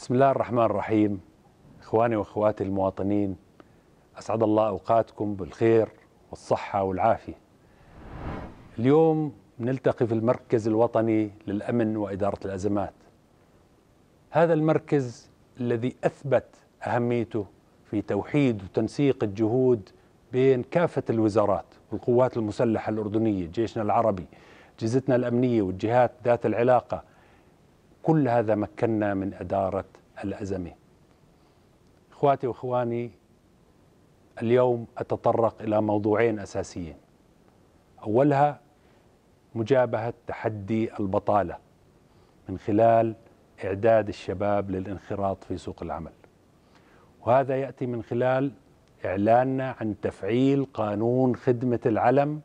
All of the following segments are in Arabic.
بسم الله الرحمن الرحيم اخواني واخواتي المواطنين اسعد الله اوقاتكم بالخير والصحه والعافيه. اليوم نلتقي في المركز الوطني للامن واداره الازمات. هذا المركز الذي اثبت اهميته في توحيد وتنسيق الجهود بين كافه الوزارات والقوات المسلحه الاردنيه، جيشنا العربي، اجهزتنا الامنيه والجهات ذات العلاقه كل هذا مكنا من إدارة الأزمة إخواتي وإخواني اليوم أتطرق إلى موضوعين أساسيين أولها مجابهة تحدي البطالة من خلال إعداد الشباب للانخراط في سوق العمل وهذا يأتي من خلال إعلاننا عن تفعيل قانون خدمة العلم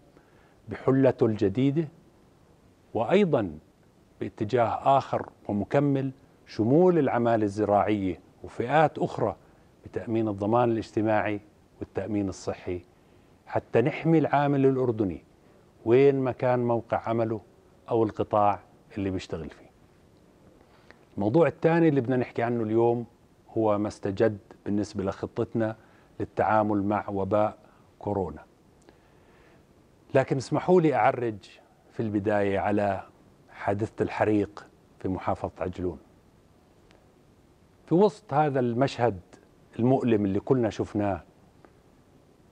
بحلته الجديدة وأيضا باتجاه آخر ومكمل شمول العمالة الزراعية وفئات أخرى بتأمين الضمان الاجتماعي والتأمين الصحي حتى نحمي العامل الأردني وين ما كان موقع عمله أو القطاع اللي بيشتغل فيه الموضوع الثاني اللي بدنا نحكي عنه اليوم هو ما استجد بالنسبة لخطتنا للتعامل مع وباء كورونا لكن اسمحوا لي أعرج في البداية على حادثة الحريق في محافظة عجلون في وسط هذا المشهد المؤلم اللي كلنا شفناه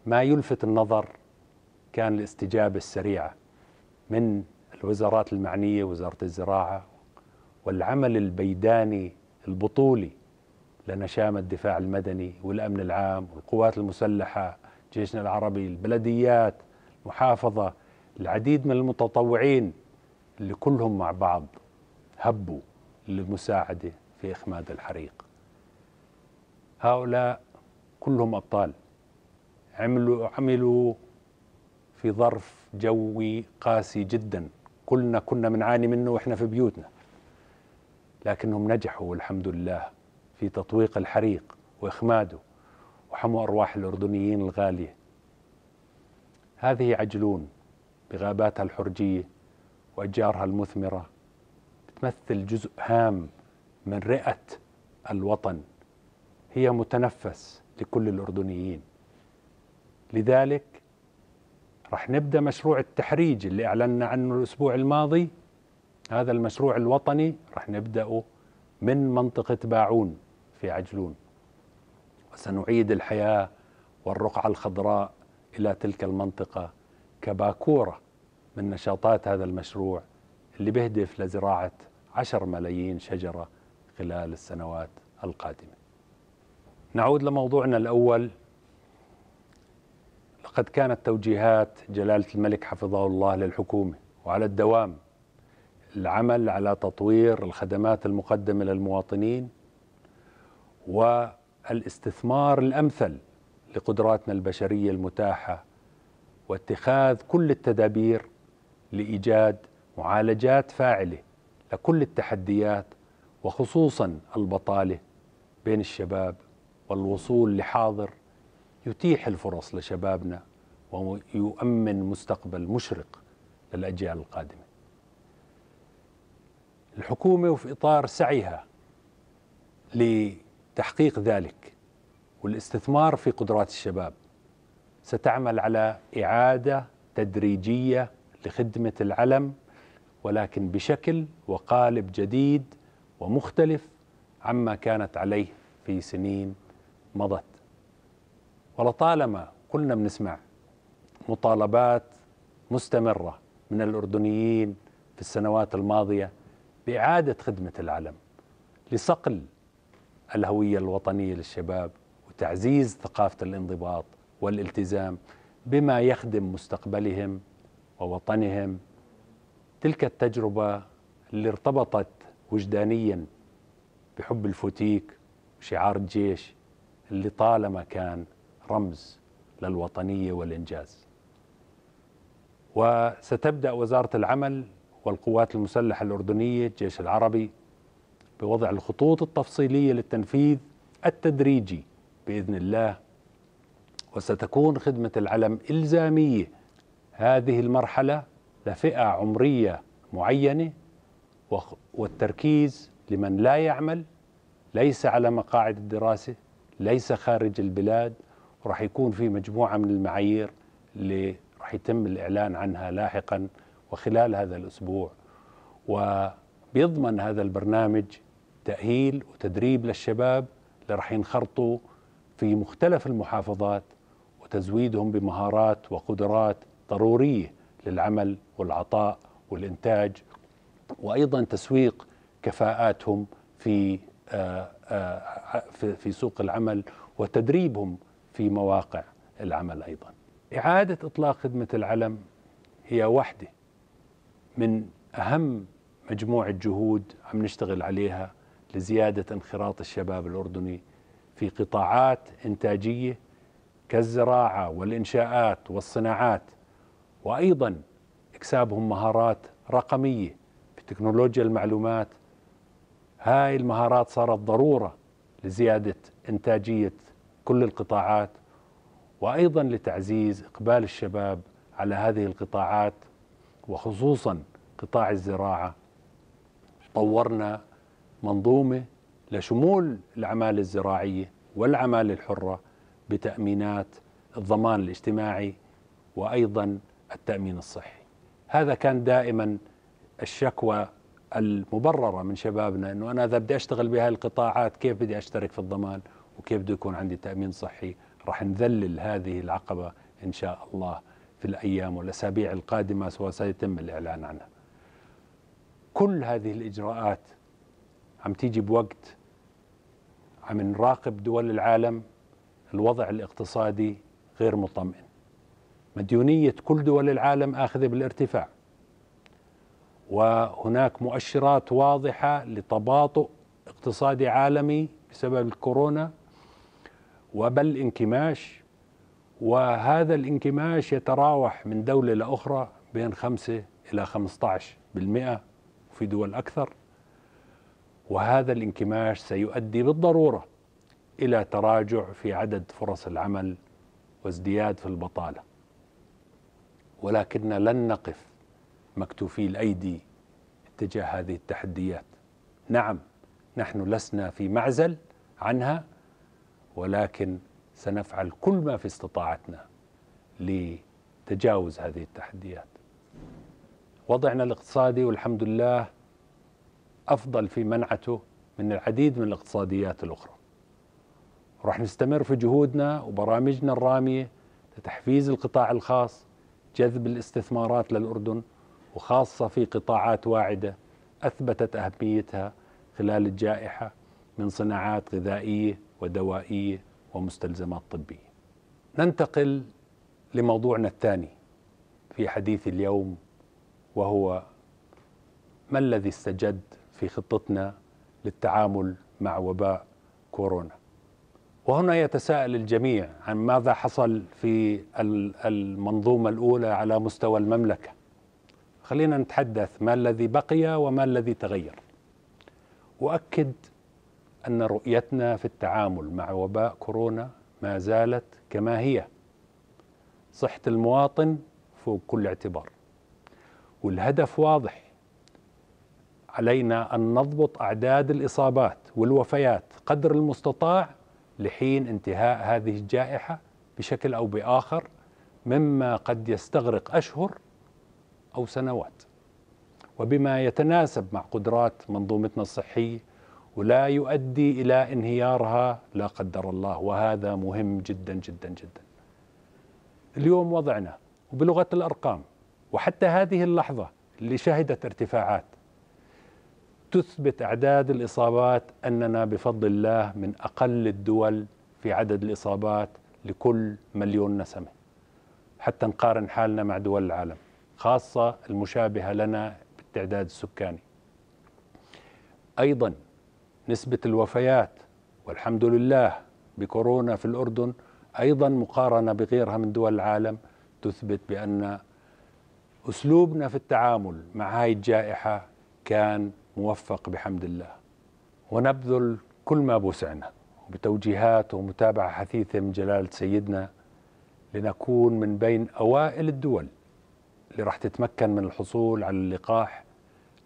ما يلفت النظر كان الاستجابة السريعة من الوزارات المعنية وزارة الزراعة والعمل البيداني البطولي لنشام الدفاع المدني والأمن العام والقوات المسلحة جيشنا العربي البلديات المحافظة العديد من المتطوعين اللي كلهم مع بعض هبوا للمساعدة في إخماد الحريق هؤلاء كلهم أبطال عملوا عملوا في ظرف جوي قاسي جدا كلنا كنا بنعاني منه واحنا في بيوتنا لكنهم نجحوا والحمد لله في تطويق الحريق واخماده وحموا ارواح الاردنيين الغاليه هذه عجلون بغاباتها الحرجيه وأشجارها المثمرة تمثل جزء هام من رئة الوطن هي متنفس لكل الأردنيين لذلك رح نبدأ مشروع التحريج اللي أعلنا عنه الأسبوع الماضي هذا المشروع الوطني رح نبدأه من منطقة باعون في عجلون وسنعيد الحياة والرقعة الخضراء إلى تلك المنطقة كباكورة من نشاطات هذا المشروع اللي بيهدف لزراعة 10 ملايين شجرة خلال السنوات القادمة نعود لموضوعنا الأول لقد كانت توجيهات جلالة الملك حفظه الله للحكومة وعلى الدوام العمل على تطوير الخدمات المقدمة للمواطنين والاستثمار الأمثل لقدراتنا البشرية المتاحة واتخاذ كل التدابير لايجاد معالجات فاعله لكل التحديات وخصوصا البطاله بين الشباب والوصول لحاضر يتيح الفرص لشبابنا ويؤمن مستقبل مشرق للاجيال القادمه. الحكومه وفي اطار سعيها لتحقيق ذلك والاستثمار في قدرات الشباب ستعمل على اعاده تدريجيه لخدمة العلم ولكن بشكل وقالب جديد ومختلف عما كانت عليه في سنين مضت ولطالما كلنا بنسمع مطالبات مستمرة من الأردنيين في السنوات الماضية بإعادة خدمة العلم لصقل الهوية الوطنية للشباب وتعزيز ثقافة الانضباط والالتزام بما يخدم مستقبلهم ووطنهم تلك التجربة اللي ارتبطت وجدانيا بحب الفتيك وشعار الجيش اللي طالما كان رمز للوطنية والإنجاز وستبدأ وزارة العمل والقوات المسلحة الأردنية الجيش العربي بوضع الخطوط التفصيلية للتنفيذ التدريجي بإذن الله وستكون خدمة العلم إلزامية هذه المرحلة لفئة عمرية معينة والتركيز لمن لا يعمل ليس على مقاعد الدراسة ليس خارج البلاد وراح يكون في مجموعة من المعايير اللي راح يتم الإعلان عنها لاحقا وخلال هذا الأسبوع وبيضمن هذا البرنامج تأهيل وتدريب للشباب اللي راح ينخرطوا في مختلف المحافظات وتزويدهم بمهارات وقدرات ضرورية للعمل والعطاء والإنتاج وأيضا تسويق كفاءاتهم آه، آه، في في سوق العمل وتدريبهم في مواقع العمل أيضا إعادة إطلاق خدمة العلم هي واحدة من أهم مجموعة جهود عم نشتغل عليها لزيادة انخراط الشباب الأردني في قطاعات إنتاجية كالزراعة والإنشاءات والصناعات وايضا اكسابهم مهارات رقميه في تكنولوجيا المعلومات هاي المهارات صارت ضروره لزياده انتاجيه كل القطاعات وايضا لتعزيز اقبال الشباب على هذه القطاعات وخصوصا قطاع الزراعه طورنا منظومه لشمول العماله الزراعيه والعماله الحره بتامينات الضمان الاجتماعي وايضا التأمين الصحي هذا كان دائما الشكوى المبررة من شبابنا أنه أنا إذا بدي أشتغل القطاعات كيف بدي أشترك في الضمان وكيف بده يكون عندي تأمين صحي راح نذلل هذه العقبة إن شاء الله في الأيام والأسابيع القادمة سواء سيتم الإعلان عنها كل هذه الإجراءات عم تيجي بوقت عم نراقب دول العالم الوضع الاقتصادي غير مطمئن مديونية كل دول العالم آخذة بالارتفاع وهناك مؤشرات واضحة لتباطؤ اقتصادي عالمي بسبب الكورونا وبل انكماش وهذا الانكماش يتراوح من دولة لأخرى بين 5 إلى 15% بالمئة في دول أكثر وهذا الانكماش سيؤدي بالضرورة إلى تراجع في عدد فرص العمل وازدياد في البطالة ولكننا لن نقف مكتوفي الايدي اتجاه هذه التحديات نعم نحن لسنا في معزل عنها ولكن سنفعل كل ما في استطاعتنا لتجاوز هذه التحديات وضعنا الاقتصادي والحمد لله افضل في منعته من العديد من الاقتصاديات الاخرى راح نستمر في جهودنا وبرامجنا الراميه لتحفيز القطاع الخاص جذب الاستثمارات للأردن وخاصة في قطاعات واعدة أثبتت أهميتها خلال الجائحة من صناعات غذائية ودوائية ومستلزمات طبية ننتقل لموضوعنا الثاني في حديث اليوم وهو ما الذي استجد في خطتنا للتعامل مع وباء كورونا وهنا يتساءل الجميع عن ماذا حصل في المنظومة الأولى على مستوى المملكة خلينا نتحدث ما الذي بقي وما الذي تغير وأكد أن رؤيتنا في التعامل مع وباء كورونا ما زالت كما هي صحة المواطن فوق كل اعتبار والهدف واضح علينا أن نضبط أعداد الإصابات والوفيات قدر المستطاع لحين انتهاء هذه الجائحة بشكل أو بآخر مما قد يستغرق أشهر أو سنوات وبما يتناسب مع قدرات منظومتنا الصحية ولا يؤدي إلى انهيارها لا قدر الله وهذا مهم جدا جدا جدا اليوم وضعنا وبلغة الأرقام وحتى هذه اللحظة اللي شهدت ارتفاعات تثبت اعداد الاصابات اننا بفضل الله من اقل الدول في عدد الاصابات لكل مليون نسمه حتى نقارن حالنا مع دول العالم خاصه المشابهه لنا بالتعداد السكاني ايضا نسبه الوفيات والحمد لله بكورونا في الاردن ايضا مقارنه بغيرها من دول العالم تثبت بان اسلوبنا في التعامل مع هاي الجائحه كان موفق بحمد الله ونبذل كل ما بوسعنا بتوجيهات ومتابعة حثيثة من جلالة سيدنا لنكون من بين أوائل الدول اللي راح تتمكن من الحصول على اللقاح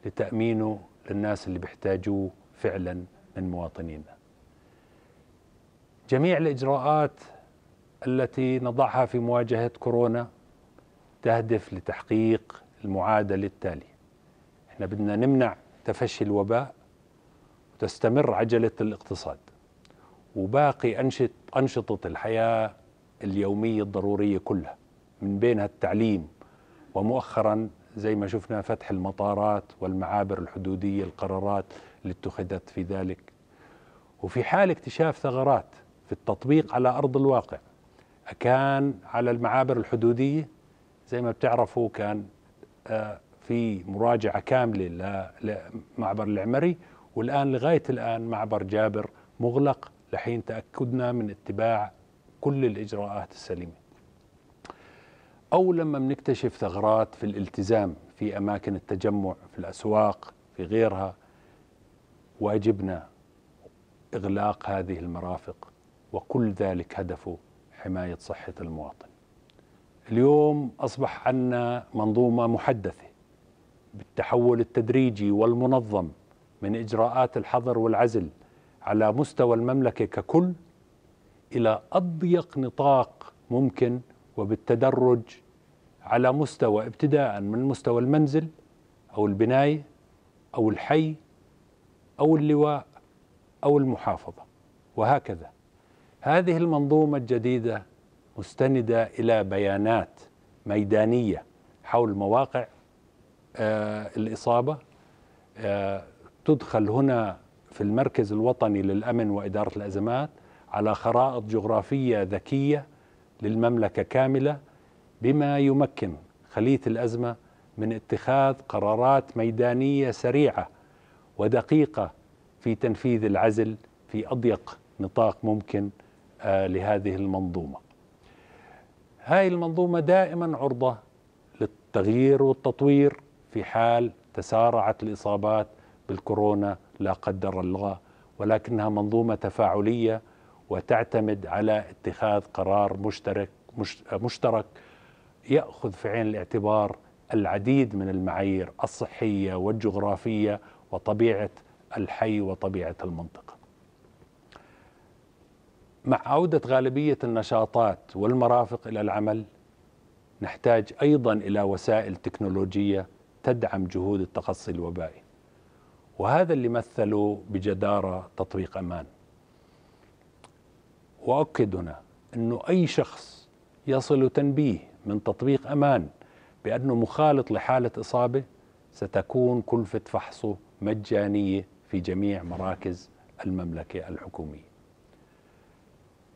لتأمينه للناس اللي بيحتاجوه فعلا من مواطنينا جميع الإجراءات التي نضعها في مواجهة كورونا تهدف لتحقيق المعادلة التالية احنا بدنا نمنع تفشي الوباء وتستمر عجلة الاقتصاد وباقي أنشط أنشطة الحياة اليومية الضرورية كلها من بينها التعليم ومؤخرا زي ما شفنا فتح المطارات والمعابر الحدودية القرارات اللي اتخذت في ذلك وفي حال اكتشاف ثغرات في التطبيق على أرض الواقع أكان على المعابر الحدودية زي ما بتعرفوا كان آه، في مراجعة كاملة لمعبر العمري والآن لغاية الآن معبر جابر مغلق لحين تأكدنا من اتباع كل الإجراءات السليمة أو لما بنكتشف ثغرات في الالتزام في أماكن التجمع في الأسواق في غيرها واجبنا إغلاق هذه المرافق وكل ذلك هدفه حماية صحة المواطن اليوم أصبح عنا منظومة محدثة بالتحول التدريجي والمنظم من اجراءات الحظر والعزل على مستوى المملكه ككل الى اضيق نطاق ممكن وبالتدرج على مستوى ابتداء من مستوى المنزل او البنايه او الحي او اللواء او المحافظه وهكذا هذه المنظومه الجديده مستنده الى بيانات ميدانيه حول مواقع آه، الإصابة آه، تدخل هنا في المركز الوطني للأمن وإدارة الأزمات على خرائط جغرافية ذكية للمملكة كاملة بما يمكن خلية الأزمة من اتخاذ قرارات ميدانية سريعة ودقيقة في تنفيذ العزل في أضيق نطاق ممكن آه، لهذه المنظومة هاي المنظومة دائما عرضة للتغيير والتطوير في حال تسارعت الإصابات بالكورونا لا قدر الله ولكنها منظومة تفاعلية وتعتمد على اتخاذ قرار مشترك مشترك يأخذ في عين الاعتبار العديد من المعايير الصحية والجغرافية وطبيعة الحي وطبيعة المنطقة مع عودة غالبية النشاطات والمرافق إلى العمل نحتاج أيضا إلى وسائل تكنولوجية تدعم جهود التخصي الوبائي وهذا اللي مثله بجدارة تطبيق أمان وأؤكد هنا أنه أي شخص يصل تنبيه من تطبيق أمان بأنه مخالط لحالة إصابة ستكون كلفة فحصه مجانية في جميع مراكز المملكة الحكومية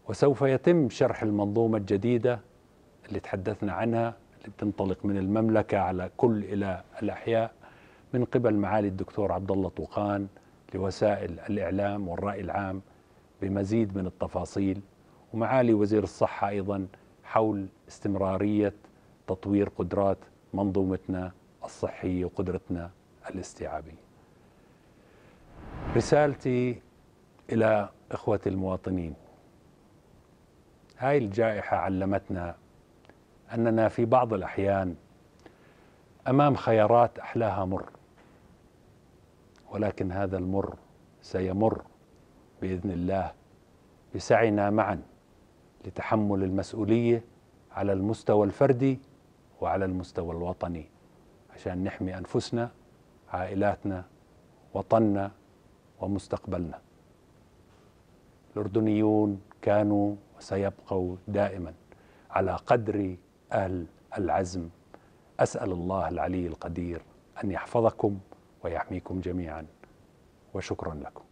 وسوف يتم شرح المنظومة الجديدة اللي تحدثنا عنها اللي بتنطلق من المملكة على كل إلى الأحياء من قبل معالي الدكتور عبد الله طوقان لوسائل الإعلام والرأي العام بمزيد من التفاصيل ومعالي وزير الصحة أيضا حول استمرارية تطوير قدرات منظومتنا الصحية وقدرتنا الاستيعابية رسالتي إلى إخوة المواطنين هاي الجائحة علمتنا أننا في بعض الأحيان أمام خيارات أحلاها مر ولكن هذا المر سيمر بإذن الله بسعينا معا لتحمل المسؤولية على المستوى الفردي وعلى المستوى الوطني عشان نحمي أنفسنا عائلاتنا وطننا ومستقبلنا الأردنيون كانوا وسيبقوا دائما على قدر أهل العزم أسأل الله العلي القدير أن يحفظكم ويحميكم جميعا وشكرا لكم